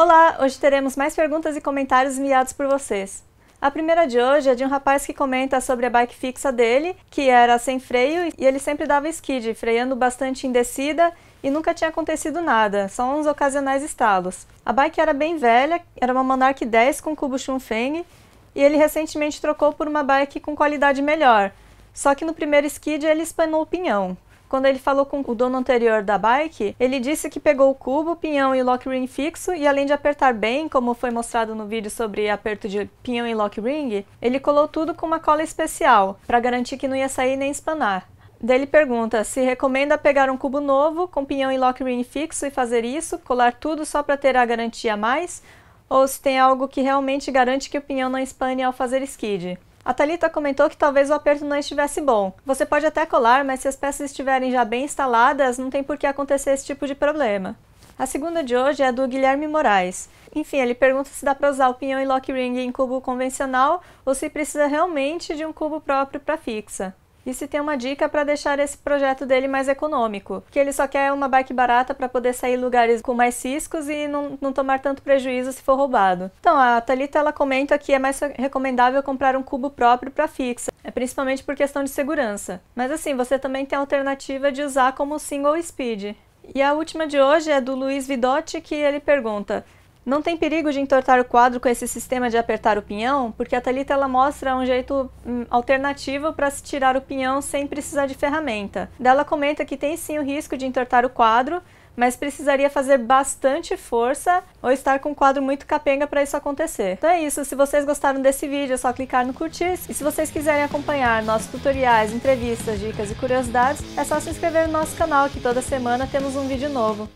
Olá, hoje teremos mais perguntas e comentários enviados por vocês. A primeira de hoje é de um rapaz que comenta sobre a bike fixa dele, que era sem freio e ele sempre dava skid, freando bastante em descida e nunca tinha acontecido nada, só uns ocasionais estalos. A bike era bem velha, era uma Monarch 10 com cubo Chunfeng e ele recentemente trocou por uma bike com qualidade melhor, só que no primeiro skid ele espanou o pinhão. Quando ele falou com o dono anterior da bike, ele disse que pegou o cubo, pinhão e lock ring fixo e além de apertar bem, como foi mostrado no vídeo sobre aperto de pinhão e lock ring, ele colou tudo com uma cola especial para garantir que não ia sair nem espanar. Daí ele pergunta se recomenda pegar um cubo novo com pinhão e lock ring fixo e fazer isso, colar tudo só para ter a garantia a mais, ou se tem algo que realmente garante que o pinhão não espane ao fazer skid. A Thalita comentou que talvez o aperto não estivesse bom. Você pode até colar, mas se as peças estiverem já bem instaladas, não tem por que acontecer esse tipo de problema. A segunda de hoje é do Guilherme Moraes. Enfim, ele pergunta se dá para usar o pinhão e lock ring em cubo convencional ou se precisa realmente de um cubo próprio para fixa. E se tem uma dica para deixar esse projeto dele mais econômico, que ele só quer uma bike barata para poder sair lugares com mais ciscos e não, não tomar tanto prejuízo se for roubado. Então, a Thalita ela comenta que é mais recomendável comprar um cubo próprio para fixa, é principalmente por questão de segurança. Mas assim, você também tem a alternativa de usar como single speed. E a última de hoje é do Luiz Vidotti, que ele pergunta: não tem perigo de entortar o quadro com esse sistema de apertar o pinhão, porque a Thalita ela mostra um jeito hum, alternativo para se tirar o pinhão sem precisar de ferramenta. Dela comenta que tem sim o risco de entortar o quadro, mas precisaria fazer bastante força ou estar com um quadro muito capenga para isso acontecer. Então é isso, se vocês gostaram desse vídeo é só clicar no curtir e se vocês quiserem acompanhar nossos tutoriais, entrevistas, dicas e curiosidades é só se inscrever no nosso canal que toda semana temos um vídeo novo.